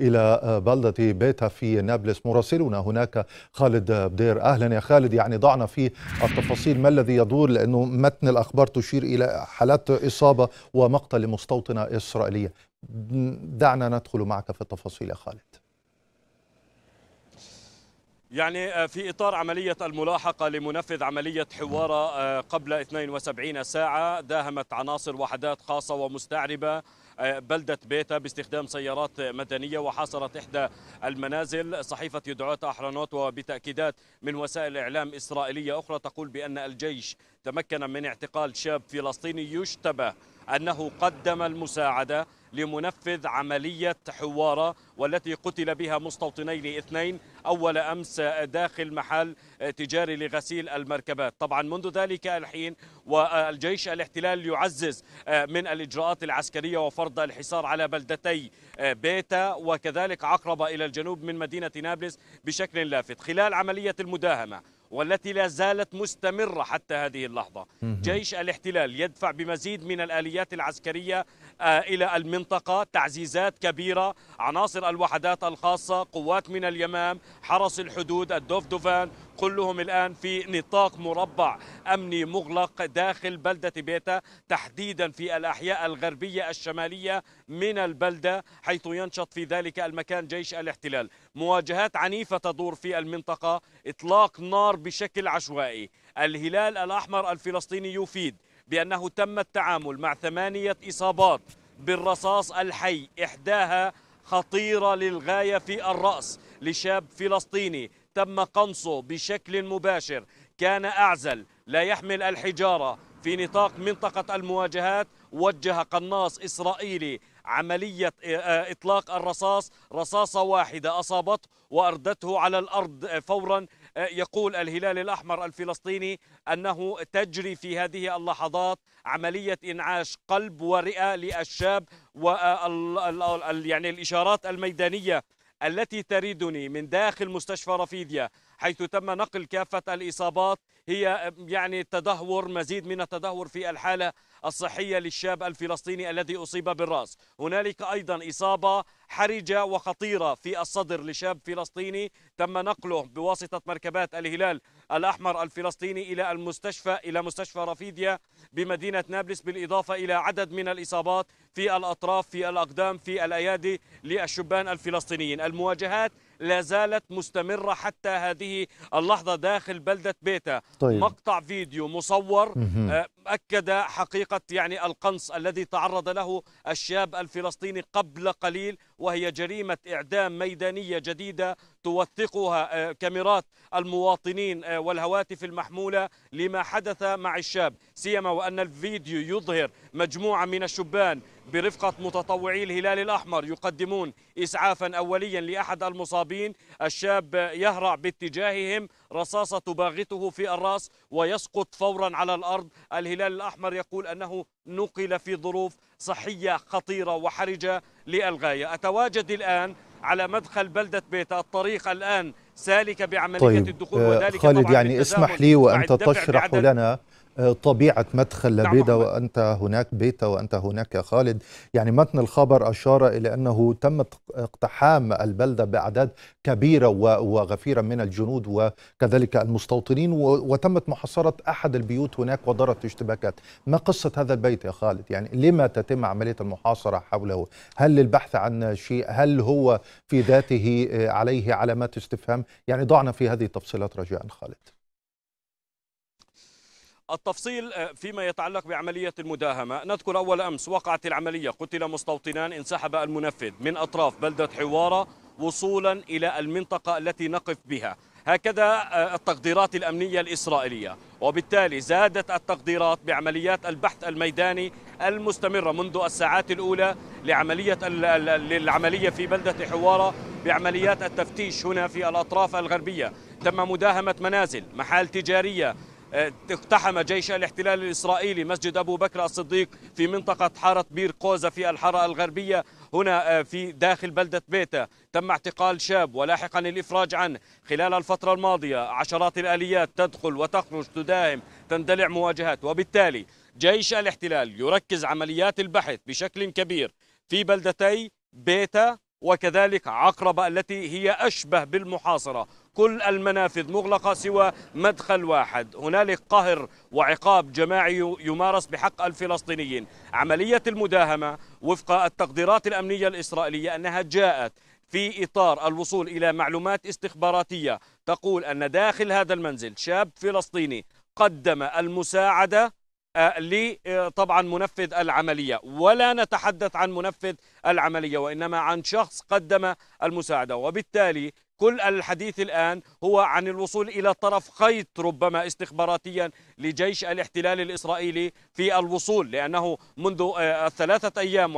إلى آه، بلدة بيتا في نابلس مراسلنا هناك خالد بدير أهلا يا خالد يعني ضعنا في التفاصيل ما الذي يدور لأنه متن الأخبار تشير إلى حالات إصابة ومقتل لمستوطنة إسرائيلية دعنا ندخل معك في التفاصيل يا خالد يعني آه، في إطار عملية الملاحقة لمنفذ عملية حوارة آه، قبل 72 ساعة داهمت عناصر وحدات خاصة ومستعربة بلدة بيتا باستخدام سيارات مدنية وحاصرت إحدى المنازل صحيفة يدعوت أحرانوت وبتأكيدات من وسائل إعلام إسرائيلية أخرى تقول بأن الجيش تمكن من اعتقال شاب فلسطيني يشتبه أنه قدم المساعدة لمنفذ عملية حوارة والتي قتل بها مستوطنين اثنين أول أمس داخل محل تجاري لغسيل المركبات طبعا منذ ذلك الحين والجيش الاحتلال يعزز من الإجراءات العسكرية وفرض الحصار على بلدتي بيتا وكذلك عقرب إلى الجنوب من مدينة نابلس بشكل لافت خلال عملية المداهمة والتي لا زالت مستمرة حتى هذه اللحظة جيش الاحتلال يدفع بمزيد من الآليات العسكرية آه، إلى المنطقة تعزيزات كبيرة عناصر الوحدات الخاصة قوات من اليمام حرس الحدود الدوفدوفان كلهم الآن في نطاق مربع أمني مغلق داخل بلدة بيتا تحديدا في الأحياء الغربية الشمالية من البلدة حيث ينشط في ذلك المكان جيش الاحتلال مواجهات عنيفة تدور في المنطقة إطلاق نار بشكل عشوائي الهلال الأحمر الفلسطيني يفيد بأنه تم التعامل مع ثمانية إصابات بالرصاص الحي إحداها خطيرة للغاية في الرأس لشاب فلسطيني تم قنصه بشكل مباشر كان أعزل لا يحمل الحجارة في نطاق منطقة المواجهات وجه قناص إسرائيلي عملية آه، آه، إطلاق الرصاص رصاصة واحدة أصابته وأردته على الأرض آه، فورا يقول الهلال الأحمر الفلسطيني أنه تجري في هذه اللحظات عملية إنعاش قلب ورئة للشاب وال يعني الإشارات الميدانية التي تريدني من داخل مستشفى رفيديا حيث تم نقل كافة الإصابات هي يعني تدهور مزيد من التدهور في الحالة الصحية للشاب الفلسطيني الذي أصيب بالرأس هنالك أيضا إصابة حرجة وخطيرة في الصدر لشاب فلسطيني تم نقله بواسطة مركبات الهلال الأحمر الفلسطيني إلى المستشفى إلى مستشفى رفيديا بمدينة نابلس بالإضافة إلى عدد من الإصابات في الأطراف في الأقدام في الأيادي للشبان الفلسطينيين المواجهات لا زالت مستمرة حتى هذه اللحظة داخل بلدة بيتا طيب. مقطع فيديو مصور آه، أكد حقيقة يعني القنص الذي تعرض له الشاب الفلسطيني قبل قليل وهي جريمة إعدام ميدانية جديدة توثقها آه، كاميرات المواطنين آه، والهواتف المحمولة لما حدث مع الشاب سيما وأن الفيديو يظهر مجموعة من الشبان برفقة متطوعي الهلال الأحمر يقدمون إسعافا أوليا لأحد المصابين الشاب يهرع باتجاههم رصاصة تباغته في الرأس ويسقط فورا على الأرض الهلال الأحمر يقول أنه نقل في ظروف صحية خطيرة وحرجة للغاية أتواجد الآن على مدخل بلدة بيتا الطريق الآن سالك بعملية طيب الدخول آه، وذلك خالد يعني اسمح لي وأنت تشرح لنا آه، طبيعة مدخل نعم، لبيدة نعم وأنت هناك بيتا وأنت هناك يا خالد يعني متن الخبر أشار إلى أنه تم اقتحام البلدة بأعداد كبيرة وغفيرة من الجنود وكذلك المستوطنين وتمت محاصرة أحد البيوت هناك وضرت اشتباكات ما قصة هذا البيت يا خالد يعني لما تتم عملية المحاصرة حوله هل للبحث عن شيء هل هو في ذاته آه، عليه علامات استفهام يعني ضعنا في هذه التفصيلات رجاء خالد التفصيل آه، فيما يتعلق بعملية المداهمة نذكر أول أمس وقعت العملية قتل مستوطنان انسحب المنفذ من أطراف بلدة حوارة وصولا إلى المنطقة التي نقف بها هكذا آه، التقديرات الأمنية الإسرائيلية وبالتالي زادت التقديرات بعمليات البحث الميداني المستمرة منذ الساعات الأولى لعملية العملية في بلدة حوارة بعمليات التفتيش هنا في الأطراف الغربية تم مداهمة منازل محال تجارية آه، اقتحم جيش الاحتلال الإسرائيلي مسجد أبو بكر الصديق في منطقة حارة بير قوزة في الحارة الغربية هنا آه، في داخل بلدة بيتا تم اعتقال شاب ولاحقا الإفراج عنه خلال الفترة الماضية عشرات الآليات تدخل وتخرج تداهم تندلع مواجهات وبالتالي جيش الاحتلال يركز عمليات البحث بشكل كبير في بلدتي بيتا وكذلك عقرب التي هي أشبه بالمحاصرة كل المنافذ مغلقة سوى مدخل واحد هنالك قهر وعقاب جماعي يمارس بحق الفلسطينيين عملية المداهمة وفق التقديرات الأمنية الإسرائيلية أنها جاءت في إطار الوصول إلى معلومات استخباراتية تقول أن داخل هذا المنزل شاب فلسطيني قدم المساعدة لطبعا منفذ العملية ولا نتحدث عن منفذ العملية وإنما عن شخص قدم المساعدة وبالتالي كل الحديث الآن هو عن الوصول إلى طرف خيط ربما استخباراتيا لجيش الاحتلال الإسرائيلي في الوصول لأنه منذ آه، ثلاثة أيام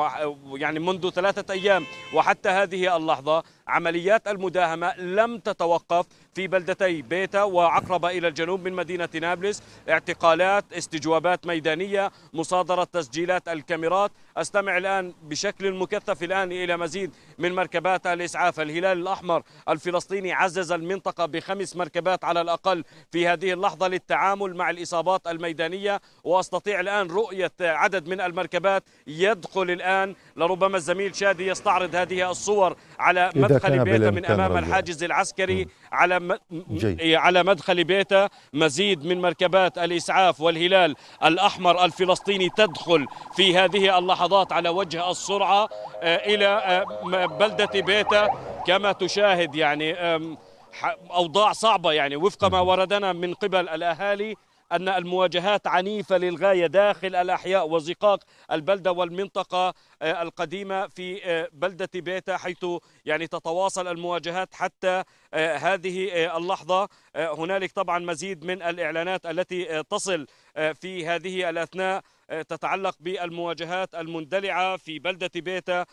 يعني منذ ثلاثة أيام وحتى هذه اللحظة عمليات المداهمة لم تتوقف في بلدتي بيتا وعقربة إلى الجنوب من مدينة نابلس اعتقالات استجوابات ميدانية مصادرة تسجيلات الكاميرات أستمع الآن بشكل مكثف الآن إلى مزيد من مركبات الإسعاف الهلال الأحمر الفلسطيني عزز المنطقة بخمس مركبات على الأقل في هذه اللحظة للتعامل مع الإسعاف الإصابات الميدانية وأستطيع الآن رؤية عدد من المركبات يدخل الآن لربما الزميل شادي يستعرض هذه الصور على مدخل بيته من أمام الحاجز العسكري على إيه، على مدخل بيته مزيد من مركبات الإسعاف والهلال الأحمر الفلسطيني تدخل في هذه اللحظات على وجه السرعة آه، إلى آه، بلدة بيته كما تشاهد يعني أوضاع صعبة يعني وفق ما وردنا من قبل الأهالي أن المواجهات عنيفة للغاية داخل الأحياء وزقاق البلدة والمنطقة آه، القديمة في آه، بلدة بيتا حيث يعني تتواصل المواجهات حتى آه، هذه اللحظة هنالك طبعا مزيد من الإعلانات التي تصل في هذه الأثناء تتعلق بالمواجهات المندلعة في بلدة بيتا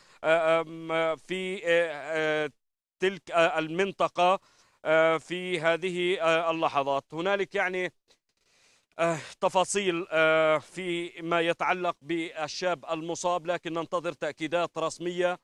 في تلك المنطقة في هذه اللحظات هنالك يعني آه، تفاصيل آه، فيما يتعلق بالشاب المصاب لكن ننتظر تأكيدات رسمية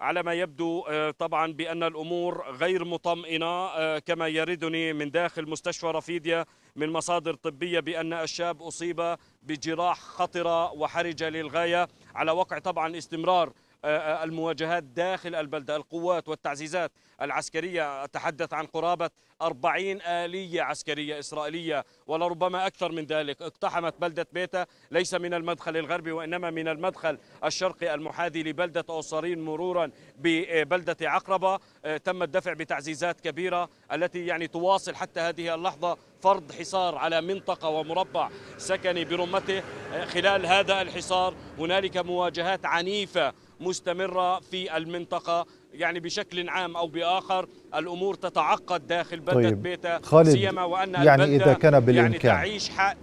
على ما يبدو آه، طبعا بأن الأمور غير مطمئنة كما يردني من داخل مستشفى رفيديا من مصادر طبية بأن الشاب أصيب بجراح خطرة وحرجة للغاية على وقع طبعا استمرار المواجهات داخل البلدة القوات والتعزيزات العسكرية أتحدث عن قرابة 40 آلية عسكرية إسرائيلية ولربما أكثر من ذلك اقتحمت بلدة بيتا ليس من المدخل الغربي وإنما من المدخل الشرقي المحاذي لبلدة أوصارين مرورا ببلدة عقربة آه، تم الدفع بتعزيزات كبيرة التي يعني تواصل حتى هذه اللحظة فرض حصار على منطقة ومربع سكني برمته آه، خلال هذا الحصار هنالك مواجهات عنيفة مستمرة في المنطقة يعني بشكل عام أو بآخر الأمور تتعقد داخل بلدة طيب. بيتا خالد سيما وأن يعني إذا كان يعني بالإمكان يعني تعيش حق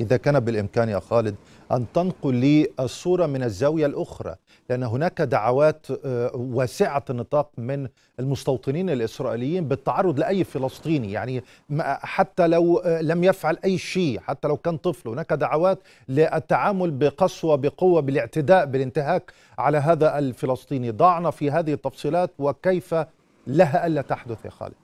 إذا كان بالإمكان يا خالد أن تنقل لي الصورة من الزاوية الأخرى لأن هناك دعوات آه، واسعة النطاق من المستوطنين الإسرائيليين بالتعرض لأي فلسطيني يعني حتى لو آه، لم يفعل أي شيء حتى لو كان طفل هناك دعوات للتعامل بقسوة بقوة بالاعتداء بالانتهاك على هذا الفلسطيني ضعنا في هذه التفصيلات وكيف لها ألا تحدث يا خالد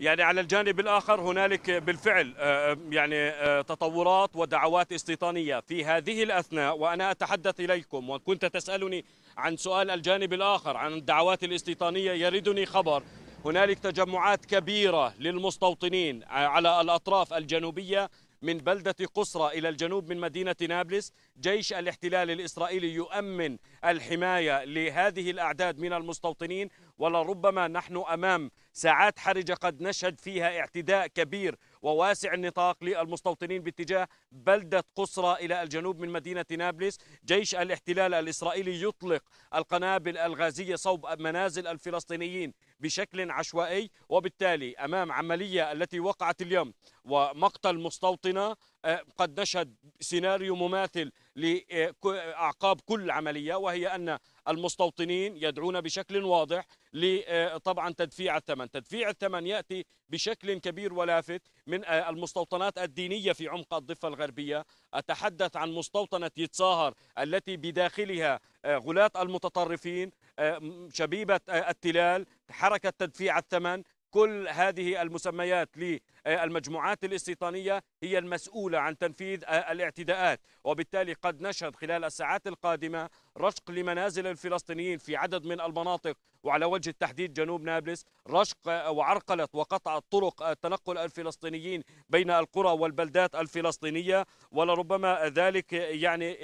يعني على الجانب الآخر هنالك بالفعل آه، آه، يعني آه، تطورات ودعوات استيطانية في هذه الأثناء وأنا أتحدث إليكم وكنت تسألني عن سؤال الجانب الآخر عن الدعوات الاستيطانية يردني خبر هنالك تجمعات كبيرة للمستوطنين على الأطراف الجنوبية من بلدة قصرة إلى الجنوب من مدينة نابلس جيش الاحتلال الإسرائيلي يؤمن الحماية لهذه الأعداد من المستوطنين ولربما نحن أمام ساعات حرجة قد نشهد فيها اعتداء كبير وواسع النطاق للمستوطنين باتجاه بلدة قصرة إلى الجنوب من مدينة نابلس جيش الاحتلال الإسرائيلي يطلق القنابل الغازية صوب منازل الفلسطينيين بشكل عشوائي وبالتالي أمام عملية التي وقعت اليوم ومقتل مستوطنة آه، قد نشهد سيناريو مماثل لأعقاب كل عملية وهي أن المستوطنين يدعون بشكل واضح لطبعا آه، تدفيع الثمن تدفيع الثمن يأتي بشكل كبير ولافت من آه، المستوطنات الدينية في عمق الضفة الغربية أتحدث عن مستوطنة يتساهر التي بداخلها غلاة المتطرفين شبيبة التلال حركة تدفيع الثمن كل هذه المسميات للمجموعات الاستيطانية هي المسؤولة عن تنفيذ الاعتداءات وبالتالي قد نشهد خلال الساعات القادمة رشق لمنازل الفلسطينيين في عدد من المناطق وعلى وجه التحديد جنوب نابلس رشق وعرقلة وقطع طرق تنقل الفلسطينيين بين القرى والبلدات الفلسطينية ولربما ذلك يعني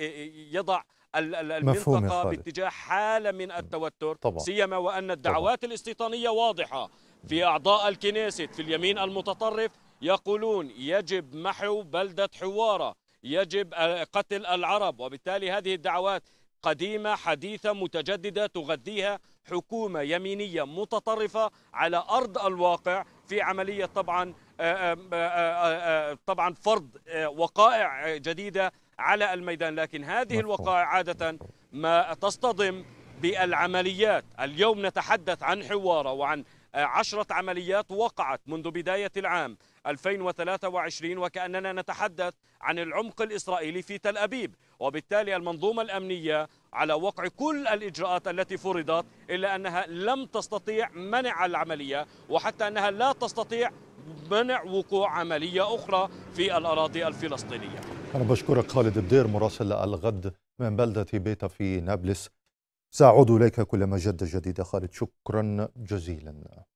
يضع المنطقة باتجاه حالة من التوتر طبعا. سيما وأن الدعوات طبعا. الاستيطانية واضحة في أعضاء الكنيست في اليمين المتطرف يقولون يجب محو بلدة حوارة يجب قتل العرب وبالتالي هذه الدعوات قديمة حديثة متجددة تغذيها حكومة يمينية متطرفة على أرض الواقع في عملية طبعا آه، آه، آه، طبعا فرض وقائع جديدة على الميدان لكن هذه الوقائع عادة ما تصطدم بالعمليات اليوم نتحدث عن حوارة وعن عشرة عمليات وقعت منذ بداية العام 2023 وكأننا نتحدث عن العمق الإسرائيلي في تل أبيب وبالتالي المنظومة الأمنية على وقع كل الإجراءات التي فرضت إلا أنها لم تستطيع منع العملية وحتى أنها لا تستطيع منع وقوع عملية أخرى في الأراضي الفلسطينية أنا بشكرك خالد الدير مراسل الغد من بلدة بيتا في نابلس سأعود إليك كلما جد جديد خالد شكرا جزيلا